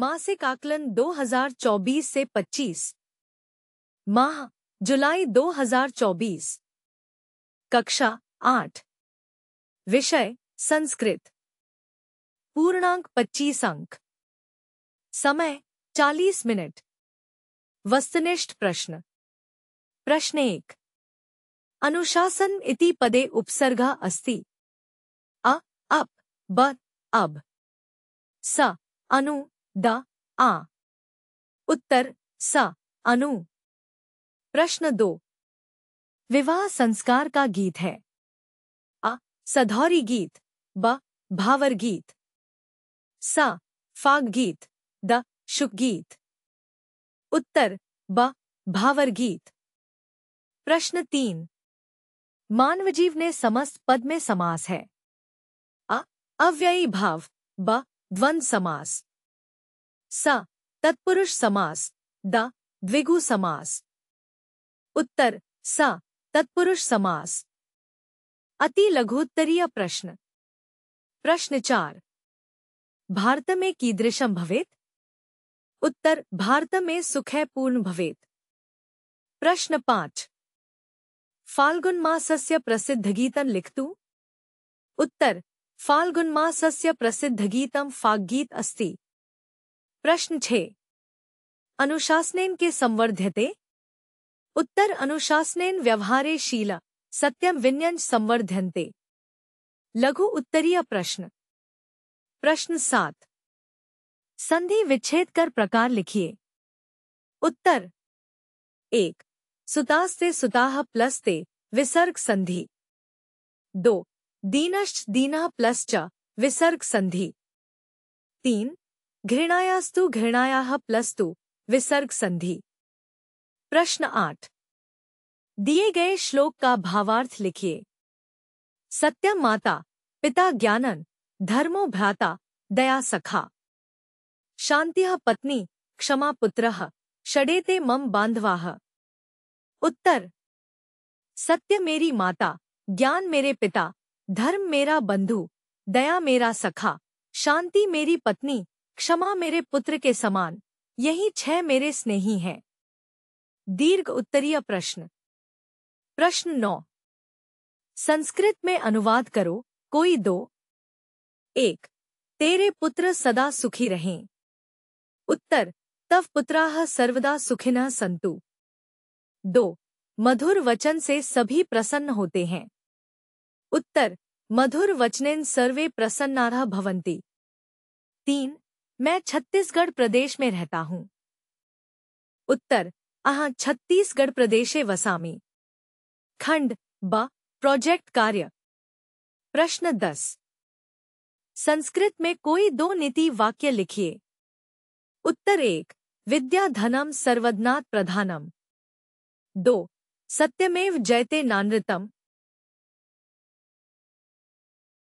मासिक आकलन 2024 से 25 माह जुलाई 2024 कक्षा 8 विषय संस्कृत पूर्णांक 25 अंक समय 40 मिनट वस्तनिष्ठ प्रश्न प्रश्न एक अनुशासन इति पदे उपसर्ग अस्ति अ अप ब अब स अनु द आ उत्तर स अनु प्रश्न दो विवाह संस्कार का गीत है अ सधौरी गीत ब भावर गीत स फाग गीत द शुक गीत उत्तर ब भावर गीत प्रश्न तीन मानव जीव ने समस्त पद में समास है अ अव्ययी भाव ब द्वंद समास सा तत्पुरुष समास द द्विगु समास उत्तर सा तत्पुरुष समास अति लघुत्तरीय प्रश्न प्रश्न चार भारत में कीदृशम भवेत उत्तर भारत में पूर्ण भवेत प्रश्न पांच फाल्गुन मासस्य प्रसिद्ध गीतन लिखतु उत्तर फाल्गुन मासस्य प्रसिद्ध गीतम गीत अस्ती प्रश्न छे अनुशासनेन के संवर्ध्यते उत्तर अनुशासनेन व्यवहारे शील सत्यम विन्य संवर्ध्यन्ते लघु उत्तरीय प्रश्न प्रश्न सात संधि विच्छेद कर प्रकार लिखिए उत्तर एक सुतास्ते सुताह प्लस ते विसर्ग संधि दो दीनश्च दीना प्लस च विसर्ग संधि तीन घृणायास्तु घृणाया प्लस्तु विसर्ग संधि प्रश्न आठ दिए गए श्लोक का भावार्थ लिखिए सत्यम माता पिता ज्ञानन धर्मो भ्राता दया सखा शांति पत्नी क्षमा पुत्र षडेते मम बांधवा उत्तर सत्य मेरी माता ज्ञान मेरे पिता धर्म मेरा बंधु दया मेरा सखा शांति मेरी पत्नी क्षमा मेरे पुत्र के समान यही छह मेरे स्नेही हैं दीर्घ उत्तरीय प्रश्न प्रश्न नौ संस्कृत में अनुवाद करो कोई दो एक तेरे पुत्र सदा सुखी रहें उत्तर तव पुत्राह सर्वदा सुखिन संतु दो मधुर वचन से सभी प्रसन्न होते हैं उत्तर मधुर वचनेन सर्वे प्रसन्नारह भवंती तीन मैं छत्तीसगढ़ प्रदेश में रहता हूँ उत्तर अहा छत्तीसगढ़ प्रदेशे वसामी खंड ब प्रोजेक्ट कार्य प्रश्न दस संस्कृत में कोई दो नीति वाक्य लिखिए उत्तर एक विद्या धनम सर्वज्ञात प्रधानम दो सत्यमेव जयते नानृतम